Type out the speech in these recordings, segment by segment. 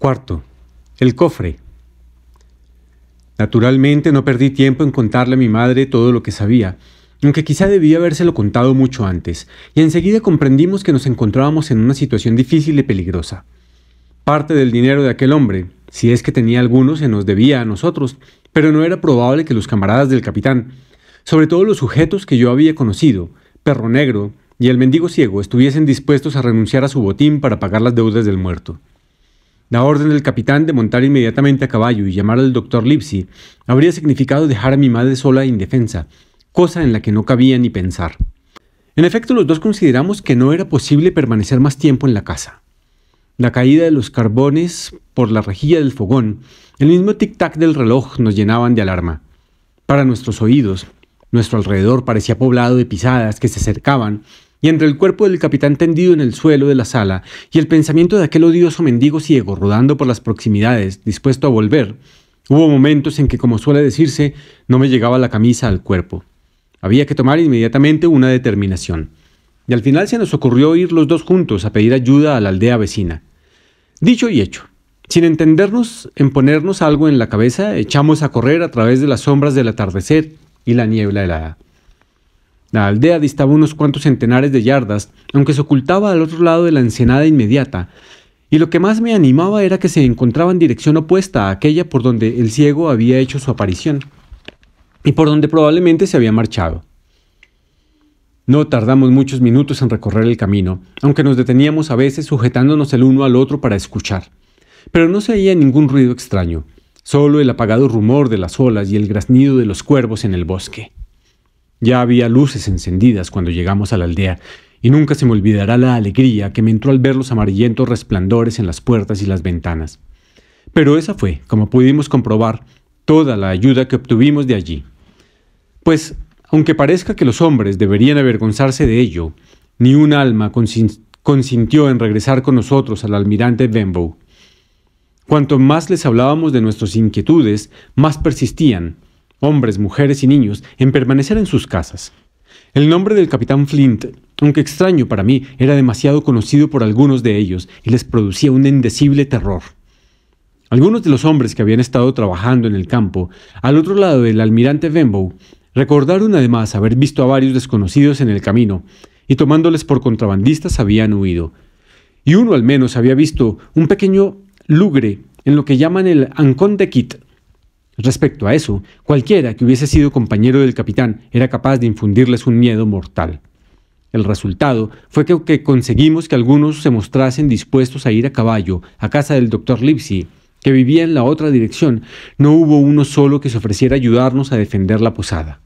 Cuarto, el cofre. Naturalmente no perdí tiempo en contarle a mi madre todo lo que sabía, aunque quizá debía habérselo contado mucho antes, y enseguida comprendimos que nos encontrábamos en una situación difícil y peligrosa. Parte del dinero de aquel hombre, si es que tenía alguno, se nos debía a nosotros, pero no era probable que los camaradas del capitán, sobre todo los sujetos que yo había conocido, Perro Negro y el mendigo ciego, estuviesen dispuestos a renunciar a su botín para pagar las deudas del muerto. La orden del capitán de montar inmediatamente a caballo y llamar al doctor Lipsy habría significado dejar a mi madre sola e indefensa, cosa en la que no cabía ni pensar. En efecto, los dos consideramos que no era posible permanecer más tiempo en la casa. La caída de los carbones por la rejilla del fogón, el mismo tic-tac del reloj nos llenaban de alarma. Para nuestros oídos, nuestro alrededor parecía poblado de pisadas que se acercaban y entre el cuerpo del capitán tendido en el suelo de la sala y el pensamiento de aquel odioso mendigo ciego rodando por las proximidades, dispuesto a volver, hubo momentos en que, como suele decirse, no me llegaba la camisa al cuerpo. Había que tomar inmediatamente una determinación. Y al final se nos ocurrió ir los dos juntos a pedir ayuda a la aldea vecina. Dicho y hecho. Sin entendernos en ponernos algo en la cabeza, echamos a correr a través de las sombras del atardecer y la niebla helada. La aldea distaba unos cuantos centenares de yardas, aunque se ocultaba al otro lado de la ensenada inmediata, y lo que más me animaba era que se encontraba en dirección opuesta a aquella por donde el ciego había hecho su aparición, y por donde probablemente se había marchado. No tardamos muchos minutos en recorrer el camino, aunque nos deteníamos a veces sujetándonos el uno al otro para escuchar. Pero no se oía ningún ruido extraño, solo el apagado rumor de las olas y el graznido de los cuervos en el bosque. Ya había luces encendidas cuando llegamos a la aldea, y nunca se me olvidará la alegría que me entró al ver los amarillentos resplandores en las puertas y las ventanas. Pero esa fue, como pudimos comprobar, toda la ayuda que obtuvimos de allí. Pues, aunque parezca que los hombres deberían avergonzarse de ello, ni un alma consintió en regresar con nosotros al almirante Benbow. Cuanto más les hablábamos de nuestras inquietudes, más persistían, hombres, mujeres y niños, en permanecer en sus casas. El nombre del capitán Flint, aunque extraño para mí, era demasiado conocido por algunos de ellos y les producía un indecible terror. Algunos de los hombres que habían estado trabajando en el campo, al otro lado del almirante Benbow, recordaron además haber visto a varios desconocidos en el camino, y tomándoles por contrabandistas habían huido. Y uno al menos había visto un pequeño lugre en lo que llaman el Ancón de Kit, Respecto a eso, cualquiera que hubiese sido compañero del capitán era capaz de infundirles un miedo mortal. El resultado fue que, conseguimos que algunos se mostrasen dispuestos a ir a caballo a casa del doctor Lipsy, que vivía en la otra dirección. No hubo uno solo que se ofreciera ayudarnos a defender la posada.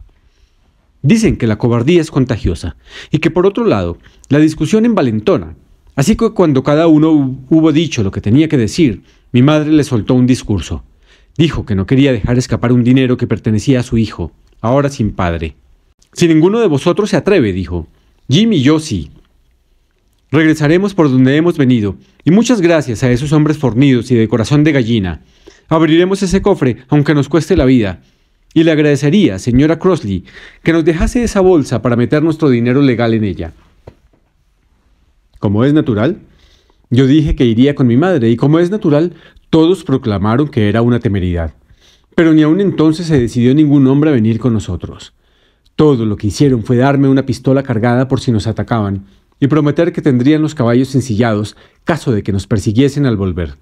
Dicen que la cobardía es contagiosa y que por otro lado, la discusión envalentona. Así que cuando cada uno hubo dicho lo que tenía que decir, mi madre le soltó un discurso. Dijo que no quería dejar escapar un dinero que pertenecía a su hijo, ahora sin padre. Si ninguno de vosotros se atreve, dijo, «Jimmy y yo sí. Regresaremos por donde hemos venido, y muchas gracias a esos hombres fornidos y de corazón de gallina. Abriremos ese cofre, aunque nos cueste la vida. Y le agradecería, señora Crossley, que nos dejase esa bolsa para meter nuestro dinero legal en ella. Como es natural, yo dije que iría con mi madre, y como es natural, todos proclamaron que era una temeridad, pero ni aun entonces se decidió ningún hombre a venir con nosotros. Todo lo que hicieron fue darme una pistola cargada por si nos atacaban y prometer que tendrían los caballos ensillados caso de que nos persiguiesen al volver.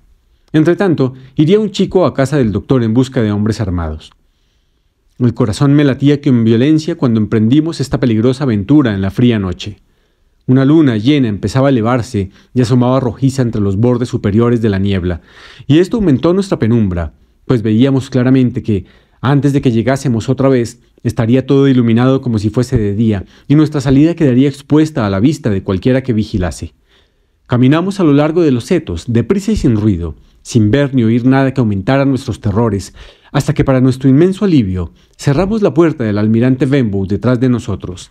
Entretanto, iría un chico a casa del doctor en busca de hombres armados. El corazón me latía con violencia cuando emprendimos esta peligrosa aventura en la fría noche. Una luna llena empezaba a elevarse y asomaba rojiza entre los bordes superiores de la niebla, y esto aumentó nuestra penumbra, pues veíamos claramente que, antes de que llegásemos otra vez, estaría todo iluminado como si fuese de día, y nuestra salida quedaría expuesta a la vista de cualquiera que vigilase. Caminamos a lo largo de los setos, deprisa y sin ruido, sin ver ni oír nada que aumentara nuestros terrores, hasta que para nuestro inmenso alivio cerramos la puerta del almirante Benbow detrás de nosotros.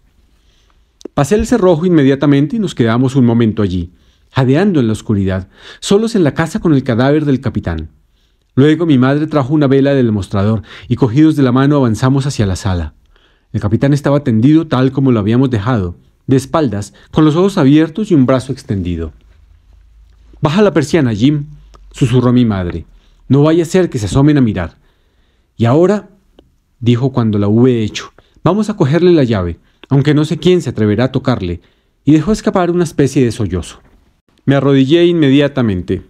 Pasé el cerrojo inmediatamente y nos quedamos un momento allí, jadeando en la oscuridad, solos en la casa con el cadáver del capitán. Luego mi madre trajo una vela del mostrador y cogidos de la mano avanzamos hacia la sala. El capitán estaba tendido tal como lo habíamos dejado, de espaldas, con los ojos abiertos y un brazo extendido. Baja la persiana, Jim, susurró mi madre. No vaya a ser que se asomen a mirar. Y ahora, dijo cuando la hube hecho, vamos a cogerle la llave aunque no sé quién se atreverá a tocarle, y dejó escapar una especie de sollozo. Me arrodillé inmediatamente.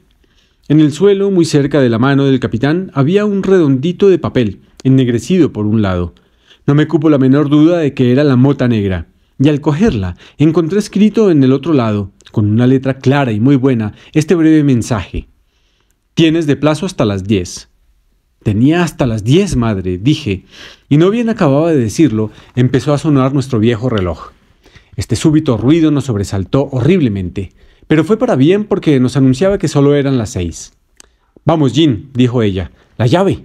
En el suelo, muy cerca de la mano del capitán, había un redondito de papel, ennegrecido por un lado. No me cupo la menor duda de que era la mota negra, y al cogerla, encontré escrito en el otro lado, con una letra clara y muy buena, este breve mensaje. Tienes de plazo hasta las diez». Tenía hasta las diez, madre, dije, y no bien acababa de decirlo, empezó a sonar nuestro viejo reloj. Este súbito ruido nos sobresaltó horriblemente, pero fue para bien porque nos anunciaba que solo eran las seis. Vamos, Jean, dijo ella, la llave.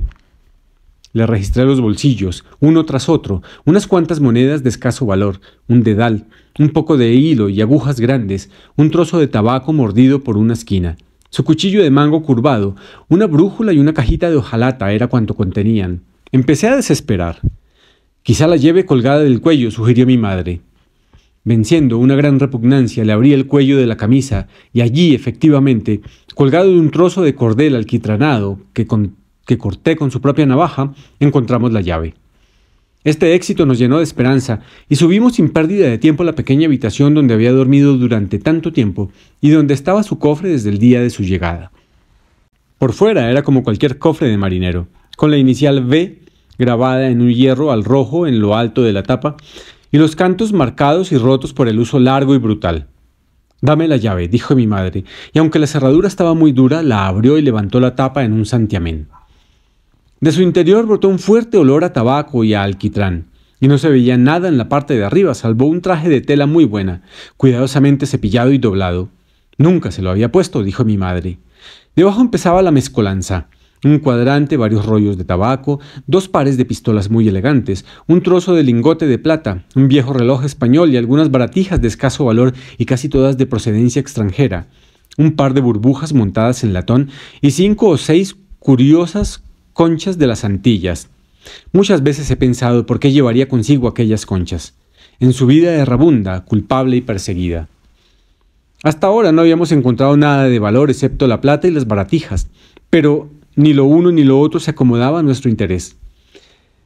Le registré los bolsillos, uno tras otro, unas cuantas monedas de escaso valor, un dedal, un poco de hilo y agujas grandes, un trozo de tabaco mordido por una esquina. Su cuchillo de mango curvado, una brújula y una cajita de hojalata era cuanto contenían. Empecé a desesperar. Quizá la lleve colgada del cuello, sugirió mi madre. Venciendo una gran repugnancia, le abrí el cuello de la camisa y allí, efectivamente, colgado de un trozo de cordel alquitranado que, que corté con su propia navaja, encontramos la llave. Este éxito nos llenó de esperanza y subimos sin pérdida de tiempo a la pequeña habitación donde había dormido durante tanto tiempo y donde estaba su cofre desde el día de su llegada. Por fuera era como cualquier cofre de marinero, con la inicial V grabada en un hierro al rojo en lo alto de la tapa y los cantos marcados y rotos por el uso largo y brutal. Dame la llave, dijo mi madre, y aunque la cerradura estaba muy dura, la abrió y levantó la tapa en un santiamén. De su interior brotó un fuerte olor a tabaco y a alquitrán, y no se veía nada en la parte de arriba, salvo un traje de tela muy buena, cuidadosamente cepillado y doblado. Nunca se lo había puesto, dijo mi madre. Debajo empezaba la mezcolanza. Un cuadrante, varios rollos de tabaco, dos pares de pistolas muy elegantes, un trozo de lingote de plata, un viejo reloj español y algunas baratijas de escaso valor y casi todas de procedencia extranjera, un par de burbujas montadas en latón y cinco o seis curiosas conchas de las Antillas. Muchas veces he pensado por qué llevaría consigo aquellas conchas, en su vida errabunda, culpable y perseguida. Hasta ahora no habíamos encontrado nada de valor excepto la plata y las baratijas, pero ni lo uno ni lo otro se acomodaba a nuestro interés.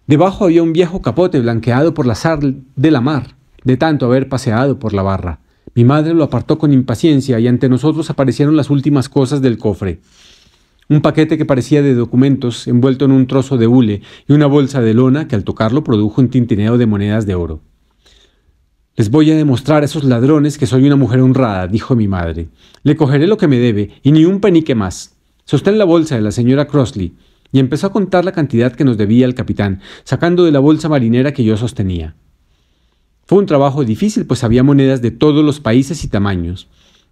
Debajo había un viejo capote blanqueado por la sal de la mar, de tanto haber paseado por la barra. Mi madre lo apartó con impaciencia y ante nosotros aparecieron las últimas cosas del cofre un paquete que parecía de documentos envuelto en un trozo de hule y una bolsa de lona que al tocarlo produjo un tintineo de monedas de oro. Les voy a demostrar a esos ladrones que soy una mujer honrada, dijo mi madre. Le cogeré lo que me debe y ni un penique más. Sostén la bolsa de la señora Crossley y empezó a contar la cantidad que nos debía el capitán, sacando de la bolsa marinera que yo sostenía. Fue un trabajo difícil, pues había monedas de todos los países y tamaños.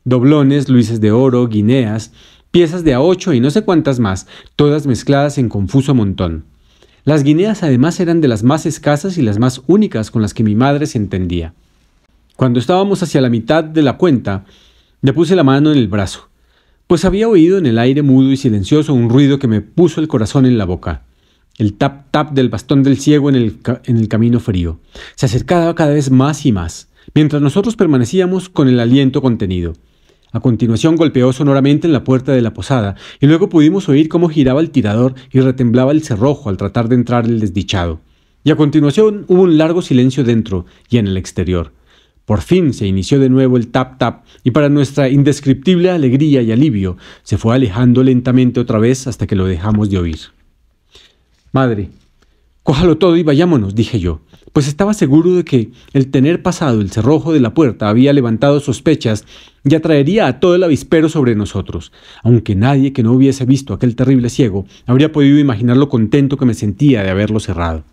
Doblones, luises de oro, guineas, piezas de a ocho y no sé cuántas más, todas mezcladas en confuso montón. Las guineas además eran de las más escasas y las más únicas con las que mi madre se entendía. Cuando estábamos hacia la mitad de la cuenta, le puse la mano en el brazo, pues había oído en el aire mudo y silencioso un ruido que me puso el corazón en la boca. El tap tap del bastón del ciego el, en el camino frío. Se acercaba cada vez más y más, mientras nosotros permanecíamos con el aliento contenido. A continuación golpeó sonoramente en la puerta de la posada, y luego pudimos oír cómo giraba el tirador y retemblaba el cerrojo al tratar de entrar el desdichado. Y a continuación hubo un largo silencio dentro y en el exterior. Por fin se inició de nuevo el tap-tap, y para nuestra indescriptible alegría y alivio, se fue alejando lentamente otra vez hasta que lo dejamos de oír. Madre, Cójalo todo y vayámonos, dije yo, pues estaba seguro de que el tener pasado el cerrojo de la puerta había levantado sospechas y atraería a todo el avispero sobre nosotros, aunque nadie que no hubiese visto aquel terrible ciego habría podido imaginar lo contento que me sentía de haberlo cerrado.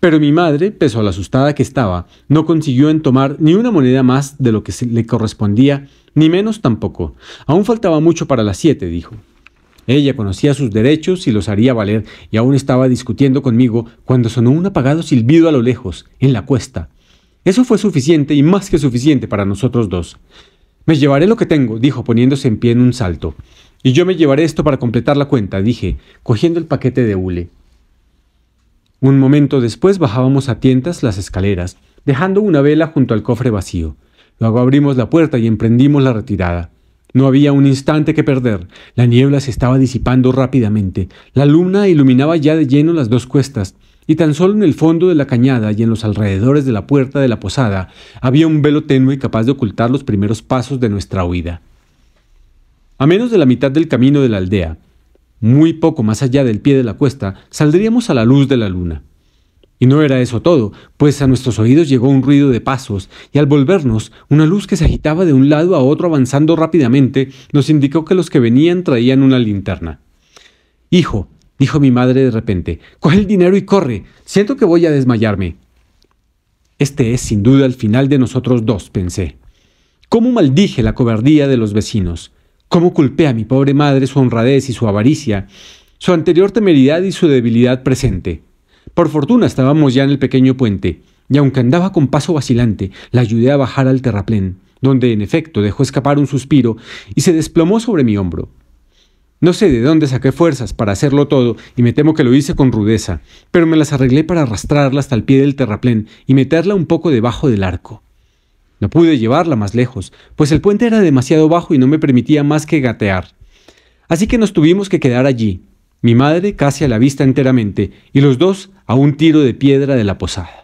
Pero mi madre, peso a la asustada que estaba, no consiguió en tomar ni una moneda más de lo que le correspondía, ni menos tampoco. Aún faltaba mucho para las siete, dijo. Ella conocía sus derechos y los haría valer, y aún estaba discutiendo conmigo cuando sonó un apagado silbido a lo lejos, en la cuesta. Eso fue suficiente y más que suficiente para nosotros dos. Me llevaré lo que tengo, dijo poniéndose en pie en un salto. Y yo me llevaré esto para completar la cuenta, dije, cogiendo el paquete de hule. Un momento después bajábamos a tientas las escaleras, dejando una vela junto al cofre vacío. Luego abrimos la puerta y emprendimos la retirada. No había un instante que perder. La niebla se estaba disipando rápidamente. La luna iluminaba ya de lleno las dos cuestas, y tan solo en el fondo de la cañada y en los alrededores de la puerta de la posada había un velo tenue capaz de ocultar los primeros pasos de nuestra huida. A menos de la mitad del camino de la aldea, muy poco más allá del pie de la cuesta, saldríamos a la luz de la luna. Y no era eso todo, pues a nuestros oídos llegó un ruido de pasos, y al volvernos, una luz que se agitaba de un lado a otro avanzando rápidamente nos indicó que los que venían traían una linterna. Hijo, dijo mi madre de repente, coge el dinero y corre, siento que voy a desmayarme. Este es sin duda el final de nosotros dos, pensé. ¿Cómo maldije la cobardía de los vecinos? ¿Cómo culpé a mi pobre madre su honradez y su avaricia, su anterior temeridad y su debilidad presente? Por fortuna estábamos ya en el pequeño puente, y aunque andaba con paso vacilante, la ayudé a bajar al terraplén, donde en efecto dejó escapar un suspiro y se desplomó sobre mi hombro. No sé de dónde saqué fuerzas para hacerlo todo y me temo que lo hice con rudeza, pero me las arreglé para arrastrarla hasta el pie del terraplén y meterla un poco debajo del arco. No pude llevarla más lejos, pues el puente era demasiado bajo y no me permitía más que gatear. Así que nos tuvimos que quedar allí, mi madre casi a la vista enteramente, y los dos a un tiro de piedra de la posada.